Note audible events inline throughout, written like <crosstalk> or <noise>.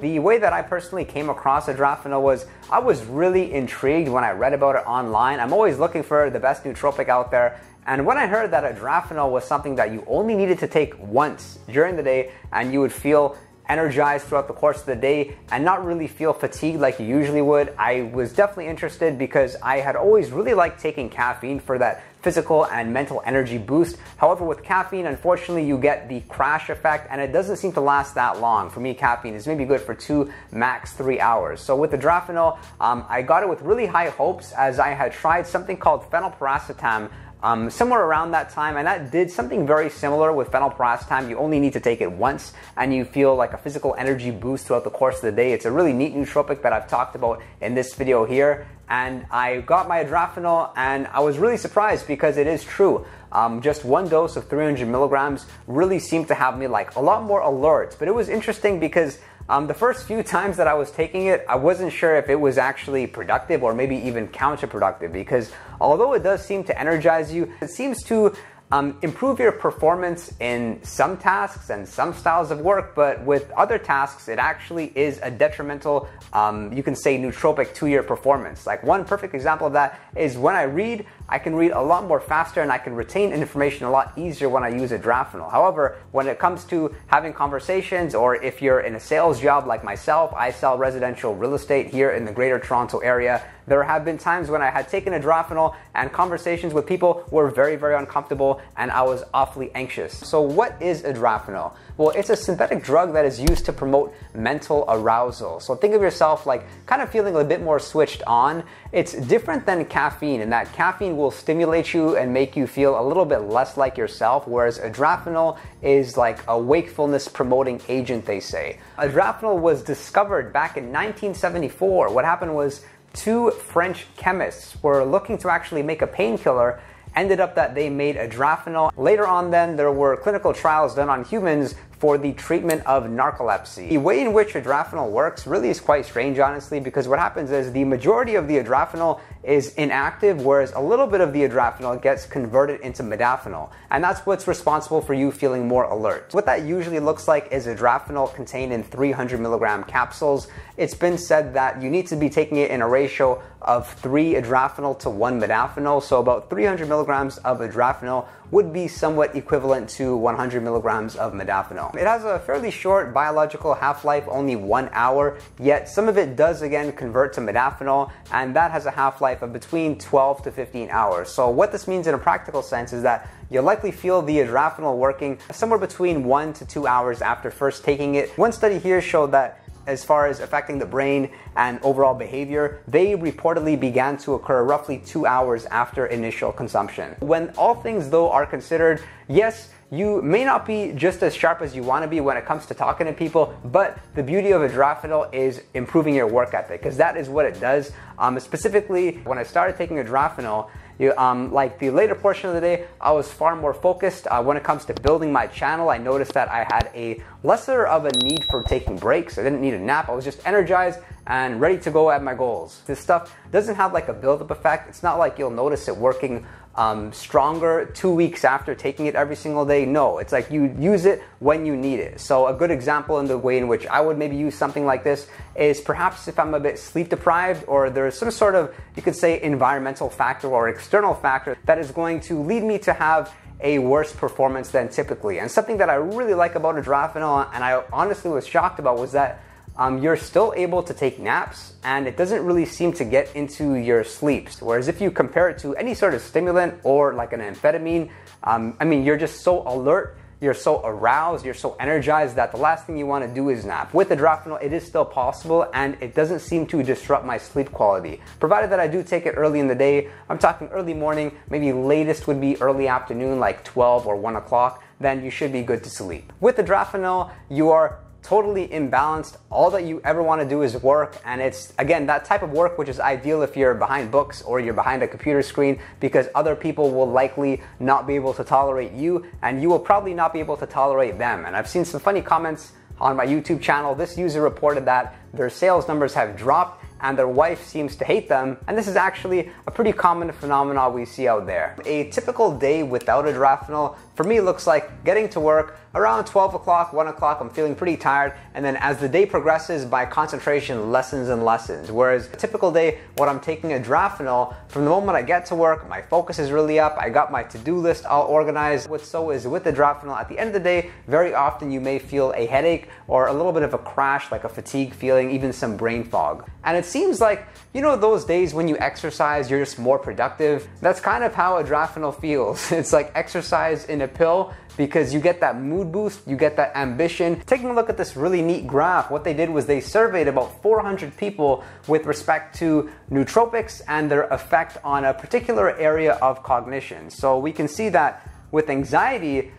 the way that I personally came across Adrafinil was I was really intrigued when I read about it online. I'm always looking for the best nootropic out there. And when I heard that Adrafinil was something that you only needed to take once during the day and you would feel energized throughout the course of the day and not really feel fatigued like you usually would, I was definitely interested because I had always really liked taking caffeine for that physical and mental energy boost. However, with caffeine, unfortunately, you get the crash effect and it doesn't seem to last that long. For me, caffeine is maybe good for two, max three hours. So with the Drafinil, um, I got it with really high hopes as I had tried something called phenylparacetam. Um, somewhere around that time, and that did something very similar with phenylparacetam. You only need to take it once, and you feel like a physical energy boost throughout the course of the day. It's a really neat nootropic that I've talked about in this video here and I got my Adrafinil, and I was really surprised because it is true. Um, just one dose of 300 milligrams really seemed to have me like a lot more alert. But it was interesting because um, the first few times that I was taking it, I wasn't sure if it was actually productive or maybe even counterproductive because although it does seem to energize you, it seems to um, improve your performance in some tasks and some styles of work, but with other tasks, it actually is a detrimental, um, you can say, nootropic to your performance. Like one perfect example of that is when I read, I can read a lot more faster and I can retain information a lot easier when I use a draft funnel. However, when it comes to having conversations or if you're in a sales job like myself, I sell residential real estate here in the greater Toronto area. There have been times when I had taken a draft funnel and conversations with people were very, very uncomfortable and I was awfully anxious. So what is a adrafinil? Well, it's a synthetic drug that is used to promote mental arousal. So think of yourself like kind of feeling a bit more switched on. It's different than caffeine in that caffeine will stimulate you and make you feel a little bit less like yourself, whereas adrafinil is like a wakefulness promoting agent, they say. Adrafinil was discovered back in 1974. What happened was two French chemists were looking to actually make a painkiller ended up that they made adrafinil. Later on then, there were clinical trials done on humans for the treatment of narcolepsy. The way in which adrafinil works really is quite strange, honestly, because what happens is the majority of the adrafinil is inactive, whereas a little bit of the adrafinil gets converted into modafinil. And that's what's responsible for you feeling more alert. What that usually looks like is adrafinil contained in 300 milligram capsules. It's been said that you need to be taking it in a ratio of three adrafinil to one modafinil. So about 300 milligrams of adrafinil would be somewhat equivalent to 100 milligrams of modafinil. It has a fairly short biological half-life, only one hour, yet some of it does again convert to modafinil, and that has a half-life of between 12 to 15 hours. So what this means in a practical sense is that you'll likely feel the adrafinil working somewhere between one to two hours after first taking it. One study here showed that as far as affecting the brain and overall behavior, they reportedly began to occur roughly two hours after initial consumption. When all things, though, are considered, yes, you may not be just as sharp as you want to be when it comes to talking to people, but the beauty of Adrafinil is improving your work ethic because that is what it does. Um, specifically, when I started taking Adrafinil, you, um, like the later portion of the day, I was far more focused. Uh, when it comes to building my channel, I noticed that I had a lesser of a need for taking breaks. I didn't need a nap. I was just energized and ready to go at my goals. This stuff doesn't have like a buildup effect. It's not like you'll notice it working um, stronger two weeks after taking it every single day. No, it's like you use it when you need it. So, a good example in the way in which I would maybe use something like this is perhaps if I'm a bit sleep deprived or there's some sort of, you could say, environmental factor or external factor that is going to lead me to have a worse performance than typically. And something that I really like about Adrofenol, and I honestly was shocked about, was that um, you're still able to take naps and it doesn't really seem to get into your sleeps. Whereas if you compare it to any sort of stimulant or like an amphetamine, um, I mean, you're just so alert, you're so aroused, you're so energized that the last thing you want to do is nap. With adropinol, it is still possible and it doesn't seem to disrupt my sleep quality. Provided that I do take it early in the day, I'm talking early morning, maybe latest would be early afternoon, like 12 or 1 o'clock then you should be good to sleep. With the adrofenol, you are totally imbalanced. All that you ever want to do is work. And it's, again, that type of work which is ideal if you're behind books or you're behind a computer screen because other people will likely not be able to tolerate you and you will probably not be able to tolerate them. And I've seen some funny comments on my YouTube channel. This user reported that their sales numbers have dropped and their wife seems to hate them. And this is actually a pretty common phenomenon we see out there. A typical day without a draft funnel for me looks like getting to work around 12 o'clock, 1 o'clock, I'm feeling pretty tired, and then as the day progresses, my concentration lessens and lessens. Whereas a typical day, when I'm taking a Drafinil, from the moment I get to work, my focus is really up, I got my to-do list all organized. What so is with the Drafinil, at the end of the day, very often you may feel a headache or a little bit of a crash, like a fatigue feeling, even some brain fog. And it seems like, you know those days when you exercise, you're just more productive? That's kind of how a Drafinil feels. <laughs> It's like exercise in a pill because you get that mood boost, you get that ambition. Taking a look at this really neat graph, what they did was they surveyed about 400 people with respect to nootropics and their effect on a particular area of cognition. So we can see that with anxiety,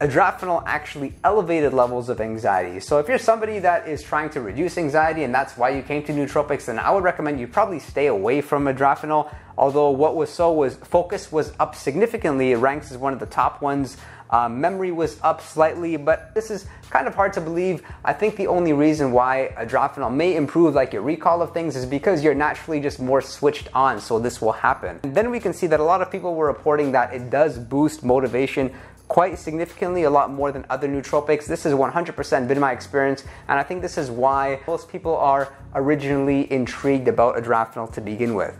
Adrafinil actually elevated levels of anxiety. So if you're somebody that is trying to reduce anxiety and that's why you came to nootropics, then I would recommend you probably stay away from adrafinil. Although what was so was focus was up significantly. It ranks as one of the top ones. Uh, memory was up slightly, but this is kind of hard to believe. I think the only reason why adrafinil may improve like your recall of things is because you're naturally just more switched on, so this will happen. And then we can see that a lot of people were reporting that it does boost motivation quite significantly, a lot more than other nootropics. This has 100% been my experience, and I think this is why most people are originally intrigued about Adrafinil to begin with.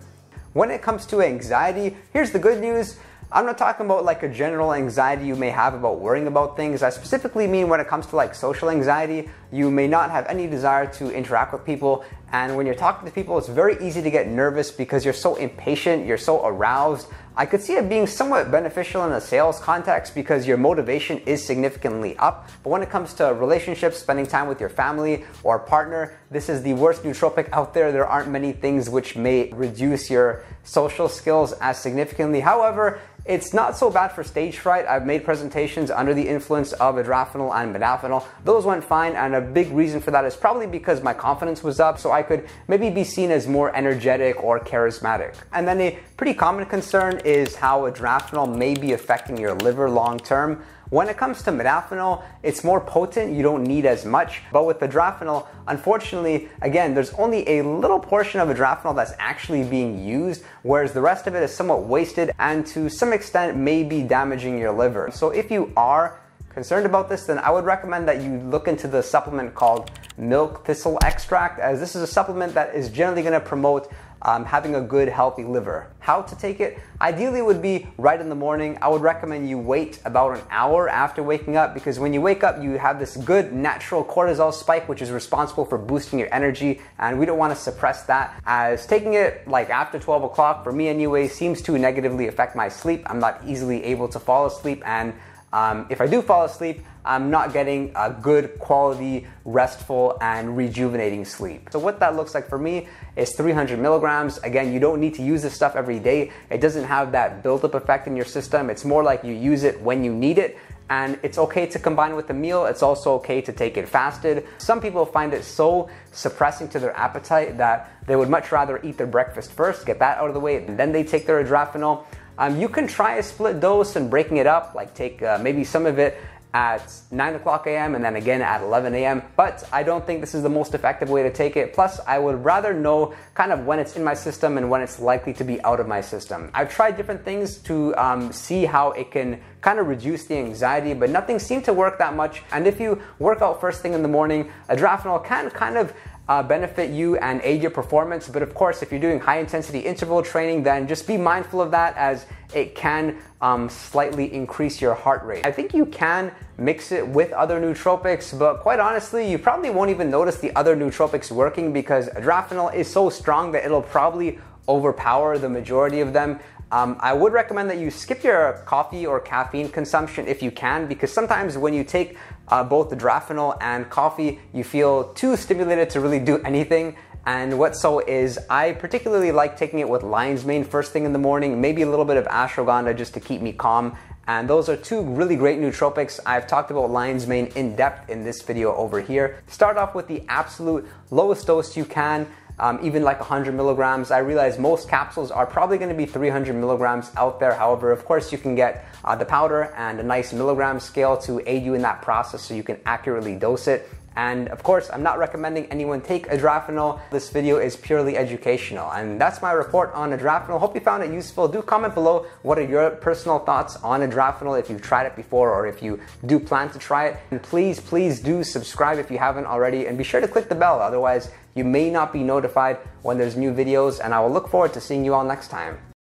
When it comes to anxiety, here's the good news. I'm not talking about like a general anxiety you may have about worrying about things. I specifically mean when it comes to like social anxiety, you may not have any desire to interact with people and when you're talking to people, it's very easy to get nervous because you're so impatient, you're so aroused. I could see it being somewhat beneficial in a sales context because your motivation is significantly up. But when it comes to relationships, spending time with your family or partner, this is the worst nootropic out there. There aren't many things which may reduce your social skills as significantly. However, it's not so bad for stage fright. I've made presentations under the influence of adrafinil and modafinil. Those went fine, and a big reason for that is probably because my confidence was up, so I could maybe be seen as more energetic or charismatic. And then a pretty common concern is how modafinil may be affecting your liver long term. When it comes to modafinil, it's more potent, you don't need as much. But with modafinil, unfortunately, again, there's only a little portion of modafinil that's actually being used, whereas the rest of it is somewhat wasted and to some extent may be damaging your liver. So if you are concerned about this, then I would recommend that you look into the supplement called milk thistle extract, as this is a supplement that is generally going to promote um, having a good healthy liver. How to take it? Ideally, it would be right in the morning. I would recommend you wait about an hour after waking up because when you wake up, you have this good natural cortisol spike, which is responsible for boosting your energy, and we don't want to suppress that. As taking it like after 12 o'clock, for me anyway, seems to negatively affect my sleep. I'm not easily able to fall asleep, and um, if I do fall asleep, I'm not getting a good quality, restful, and rejuvenating sleep. So, what that looks like for me is 300 milligrams. Again, you don't need to use this stuff every day. It doesn't have that buildup effect in your system. It's more like you use it when you need it. And it's okay to combine with a meal. It's also okay to take it fasted. Some people find it so suppressing to their appetite that they would much rather eat their breakfast first, get that out of the way, and then they take their adrafinil. Um, you can try a split dose and breaking it up, like take uh, maybe some of it at 9 o'clock a.m. and then again at 11 a.m. But I don't think this is the most effective way to take it. Plus, I would rather know kind of when it's in my system and when it's likely to be out of my system. I've tried different things to um, see how it can kind of reduce the anxiety, but nothing seemed to work that much. And if you work out first thing in the morning, adrenaline can kind of uh, benefit you and aid your performance. But of course, if you're doing high intensity interval training, then just be mindful of that as it can um, slightly increase your heart rate. I think you can mix it with other nootropics, but quite honestly, you probably won't even notice the other nootropics working because adrafinil is so strong that it'll probably overpower the majority of them. Um, I would recommend that you skip your coffee or caffeine consumption if you can, because sometimes when you take uh, both the Drafenol and coffee, you feel too stimulated to really do <laughs> anything. And what so is I particularly like taking it with lion's mane first thing in the morning, maybe a little bit of ashwagandha just to keep me calm. And those are two really great nootropics. I've talked about lion's mane in depth in this video over here. Start off with the absolute lowest dose you can um, even like 100 milligrams. I realize most capsules are probably going to be 300 milligrams out there. However, of course, you can get uh, the powder and a nice milligram scale to aid you in that process so you can accurately dose it. And of course, I'm not recommending anyone take Adrafinil. This video is purely educational. And that's my report on Adrafinil. Hope you found it useful. Do comment below what are your personal thoughts on Adrafinil if you've tried it before or if you do plan to try it. And please, please do subscribe if you haven't already. And be sure to click the bell. Otherwise, you may not be notified when there's new videos. And I will look forward to seeing you all next time.